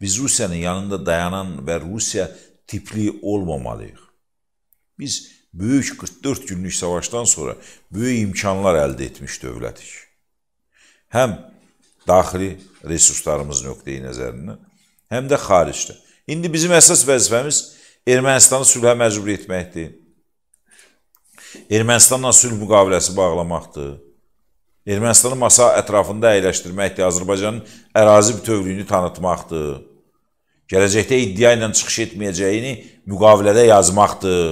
Biz Rusiyanın yanında dayanan və Rusiya tipli olmamalıyıq. Biz böyük 44 günlük savaşdan sonra böyük imkanlar əldə etmiş dövlətik. Həm daxili resurslarımız nöqteyi nəzərindən, həm də xaricdə. İndi bizim əsas vəzifəmiz Ermənistanı sülhə məcbur etməkdir. Ermənistanla sülh müqaviləsi bağlamaqdır. Ermənistanı masa ətrafında əyləşdirməkdir, Azərbaycanın ərazi bütövlüyünü tanıtmaqdır. Gələcəkdə iddia ilə çıxış etməyəcəyini müqavilədə yazmaqdır.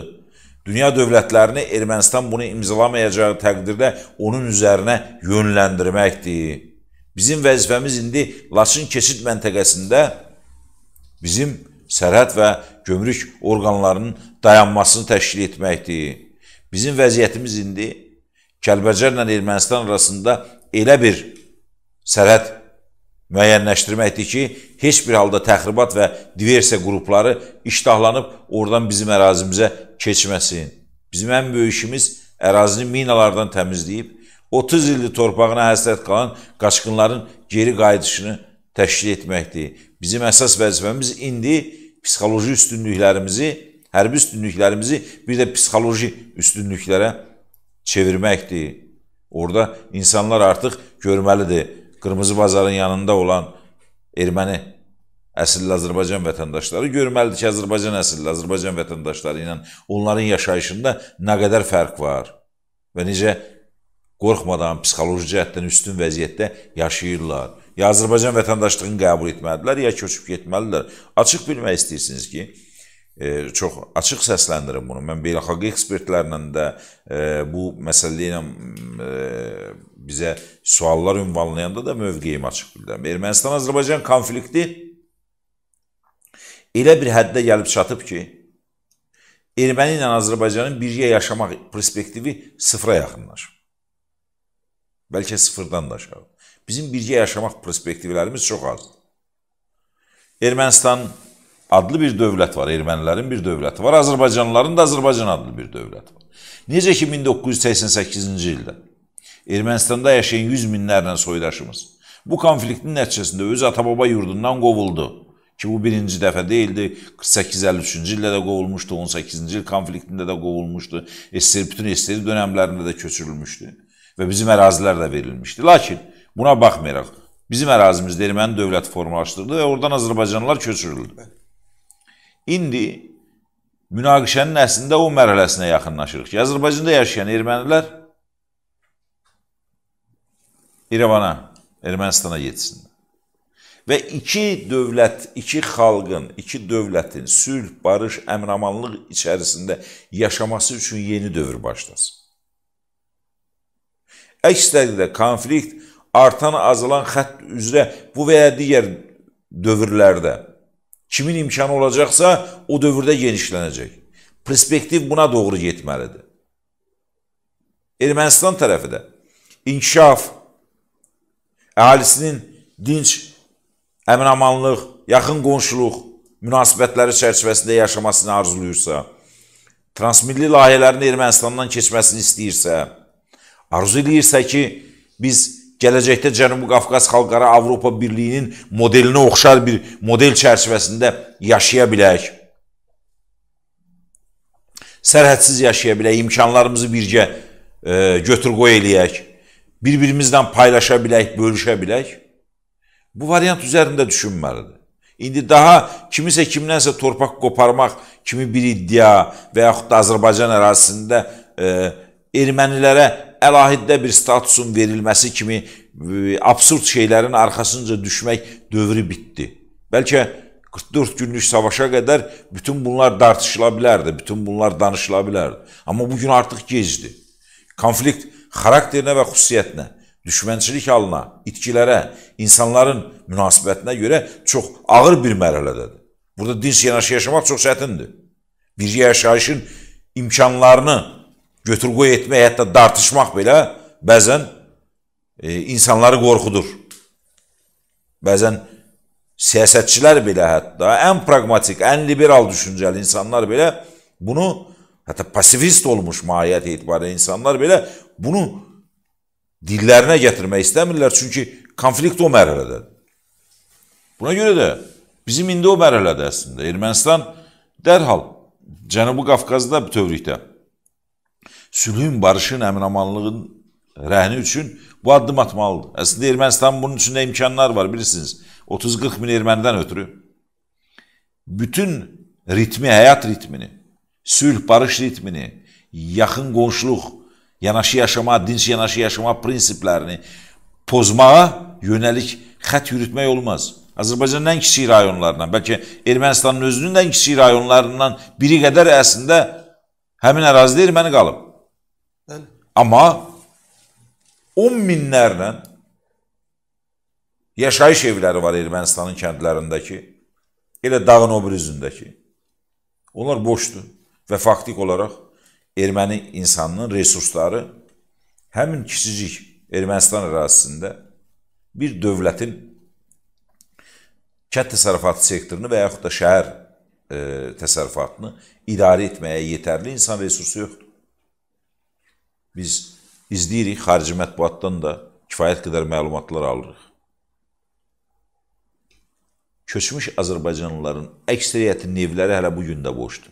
Dünya dövlətlərini Ermənistan bunu imzalamayacağı təqdirdə onun üzərinə yönləndirməkdir. Bizim vəzifəmiz indi Laçın keçid məntəqəsində bizim sərhəd və gömrük orqanlarının dayanmasını təşkil etməkdir. Bizim vəziyyətimiz indi Kəlbəcərlə Ermənistan arasında elə bir sərhəd müəyyənləşdirməkdir ki, heç bir halda təxribat və diversiya qrupları iştahlanıb oradan bizim ərazimizə keçməsin. Bizim ən böyük işimiz ərazini minalardan təmizləyib, 30 illik torpağına həsrət qalan qaçqınların geri qayıdışını təşkil etməkdir. Bizim əsas vəzifəmiz indi psixoloji üstünlüklərimizi, hərbi üstünlüklərimizi bir də psixoloji üstünlüklərə çevirməkdir. Orada insanlar artıq görməlidir. Qırmızı bazarın yanında olan erməni əsilli Azərbaycan vətəndaşları görməlidir ki, Azərbaycan əsilli Azərbaycan vətəndaşları ilə onların yaşayışında nə qədər fərq var və necə qorxmadan, psixoloji cəhətdən üstün vəziyyətdə yaşayırlar. Ya Azərbaycan vətəndaşlığını qəbul etməlidirlər, ya köçüb getməlidirlər. Açıq bilmək istəyirsiniz ki, e, çox açıq səsləndirim bunu. Mən beynəlxalq ekspertlərlə də e, bu məsələ ilə e, bizə suallar ünvanlayanda da mövqeyimi açıq bildirəm. Ermənistan-Azərbaycan konflikti elə bir həddə gəlib çatıb ki, erməni ilə Azərbaycanın birgə yaşamaq perspektivi sıfıra yaxınlaşır. Bəlkə sıfırdan da aşağı. Bizim birgə yaşamaq perspektivlərimiz çox azdır. Ermənistan adlı bir dövlət var, ermənilərin bir dövləti var, Azərbaycanlıların da Azərbaycan adlı bir dövləti var. Necə ki 1988-ci ildə Ermənistanda yaşayan 100 minlərlə soydaşımız bu konfliktin nəticəsində öz ata-baba yurdundan qovuldu. Ki bu birinci dəfə deyildi. 48-53-cü ildə də qovulmuşdu, 18-ci il konfliktində də qovulmuşdu. SSR bütün SSR dövrlərində də köçürülmüşdü və bizim ərazilər də verilmişdi. Lakin buna baxmayaraq bizim ərazimizdə erməni dövləti formalaşdırıldı və oradan Azərbaycanlılar köçürüldü. Bəli. İndi münaqişənin əslində o mərhələsinə yaxınlaşırıq ki, Azərbaycanda yaşayan ermənilər İrəvana, Ermənistana yetsinlər. Və iki dövlət, iki xalqın, iki dövlətin sülh, barış, əmramanlıq içərisində yaşaması üçün yeni dövr başlasın. Əks təqdirdə konflikt artan azalan xətt üzrə bu və ya digər dövrlərdə Kimin imkanı olacaqsa o dövrdə genişlənəcək. Perspektiv buna doğru getməlidir. Ermənistan tərəfi də inkişaf, əhalisinin dinç, əminamanlıq, yaxın qonşuluq münasibətləri çərçivəsində yaşamasını arzuluyursa, transmilli layihələrin Ermənistandan keçməsini istəyirsə, arzu eləyirsə ki, biz gələcəkdə Cənubi Qafqaz xalqları Avropa Birliyinin modelinə oxşar bir model çərçivəsində yaşaya bilək. Sərhədsiz yaşaya bilək, imkanlarımızı birgə e, götür-qoy eləyək. Bir-birimizdən paylaşa bilək, bölüşə bilək. Bu variant üzərində düşünməlidir. İndi daha kimisə kimdənsə torpaq qoparmaq kimi bir iddia və yaxud da Azərbaycan ərazisində e, ermənilərə əlahiddə bir statusun verilməsi kimi e, absurd şeylərin arxasınca düşmək dövrü bitdi. Bəlkə 44 günlük savaşa qədər bütün bunlar dartışıla bilərdi, bütün bunlar danışıla bilərdi. Amma bu gün artıq gecdir. Konflikt xarakterinə və xüsusiyyətinə, düşmənçilik halına, itkilərə, insanların münasibətinə görə çox ağır bir mərhələdədir. Burada dins yanaşı yaşamaq çox çətindir. Bir yaşayışın imkanlarını götür-qoy etmək, hətta dartışmaq belə bəzən e, insanları qorxudur. Bəzən siyasətçilər belə hətta ən praqmatik, ən liberal düşüncəli insanlar belə bunu hətta pasivist olmuş mahiyyət etibarilə insanlar belə bunu dillərinə gətirmək istəmirlər çünki konflikt o mərhələdədir. Buna görə də bizim indi o mərhələdə əslində Ermənistan dərhal Cənubi Qafqazda bütövlükdə sülhün, barışın, əminamanlığın rəhni üçün bu addım atmalıdır. Əslində Ermənistan bunun üçün də imkanlar var, bilirsiniz. 30-40 min ermənidən ötürü. Bütün ritmi, həyat ritmini, sülh, barış ritmini, yaxın qonşuluq, yanaşı yaşama, dinç yanaşı yaşama prinsiplərini pozmağa yönəlik xət yürütmək olmaz. Azərbaycanın ən kiçik rayonlarından, bəlkə Ermənistanın özünün ən kiçik rayonlarından biri qədər əslində həmin ərazidə erməni qalıb. Amma on minlərlə yaşayış evləri var Ermənistanın kəndlərindəki, elə dağın o bir üzündəki. Onlar boşdur və faktik olaraq erməni insanının resursları həmin kiçicik Ermənistan ərazisində bir dövlətin kənd təsərrüfatı sektorunu və yaxud da şəhər e, təsərrüfatını idarə etməyə yetərli insan resursu yoxdur. Biz izləyirik, xarici mətbuatdan da kifayət qədər məlumatlar alırıq. Köçmüş Azərbaycanlıların əksəriyyətinin evləri hələ bu gün də boşdur.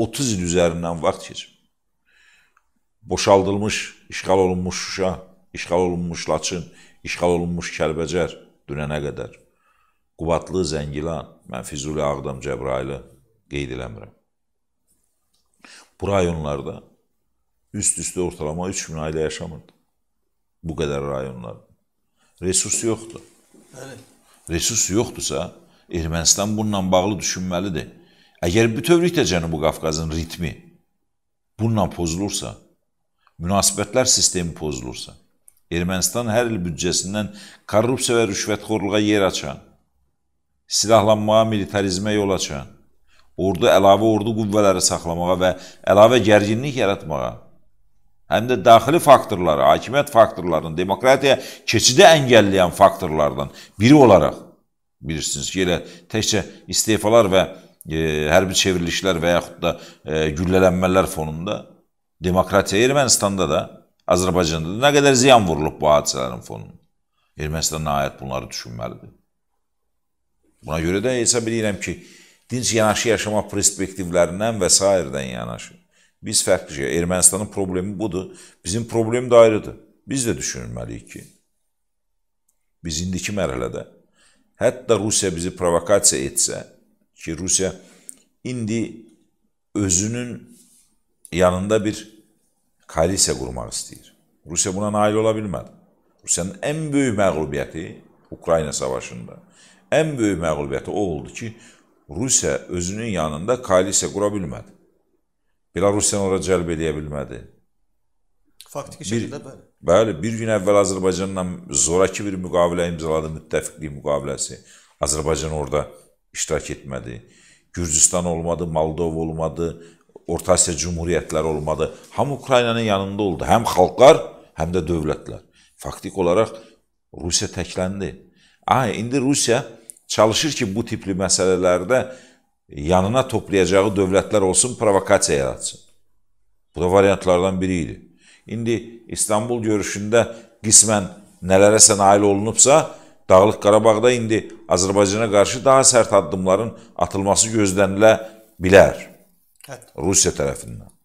30 il üzərindən vaxt keçib. Boşaldılmış, işğal olunmuş Şuşa, işğal olunmuş Laçın, işğal olunmuş Kəlbəcər dünənə qədər. Qubatlı, Zəngilan, mən Füzuli, Ağdam, Cəbrayılı qeyd eləmirəm. Bu rayonlarda Üst-üstə ortalama 3000 ailə yaşamırdı. Bu qədər rayonlar. Resurs yoxdur. Bəli. Resurs yoxdursa, Ermənistan bununla bağlı düşünməlidir. Əgər bütövlükdə Cənubi Qafqazın ritmi bununla pozulursa, münasibətlər sistemi pozulursa, Ermənistan hər il büdcəsindən korrupsiya və rüşvətxorluğa yer açan, silahlanmağa, militarizmə yol açan, ordu əlavə ordu qüvvələri saxlamağa və əlavə gərginlik yaratmağa həm də daxili faktorları, hakimiyyət faktorlarının demokratiya keçidi əngəlləyən faktorlardan biri olaraq bilirsiniz ki, elə təkcə istefalar və e, hərbi çevrilişlər və yaxud da e, güllələnmələr fonunda demokratiya Ermənistanda da, Azərbaycanda da nə qədər ziyan vurulub bu hadisələrin fonunda. Ermənistan nəhayət bunları düşünməlidir. Buna görə də hesab edirəm ki, dinc yanaşı yaşama perspektivlərindən və s. yanaşı Biz fərqli şey, Ermənistanın problemi budur. Bizim problem də ayrıdır. Biz də düşünülməliyik ki, biz indiki mərhələdə, hətta Rusiya bizi provokasiya etsə, ki, Rusiya indi özünün yanında bir koalisiya qurmaq istəyir. Rusiya buna nail ola bilmədi. Rusiyanın ən böyük məğlubiyyəti Ukrayna savaşında, ən böyük məğlubiyyəti o oldu ki, Rusiya özünün yanında koalisiya qura bilmədi. Belarusiyanı ora cəlb edə bilmədi. Faktiki şəkildə bəli. Bəli, bir gün əvvəl Azərbaycanla zoraki bir müqavilə imzaladı, müttəfiqlik müqaviləsi. Azərbaycan orada iştirak etmədi. Gürcüstan olmadı, Moldova olmadı, Orta Asiya cümhuriyyətləri olmadı. Həm Ukraynanın yanında oldu, həm xalqlar, həm də dövlətlər. Faktik olaraq Rusiya təkləndi. Ay, indi Rusiya çalışır ki, bu tipli məsələlərdə yanına toplayacağı dövlətlər olsun, provokasiya yaratsın. Bu da variantlardan biri idi. İndi İstanbul görüşündə qismən nələrəsə nail olunubsa, Dağlıq Qarabağda indi Azərbaycana qarşı daha sərt addımların atılması gözlənilə bilər. Hətta. Rusiya tərəfindən.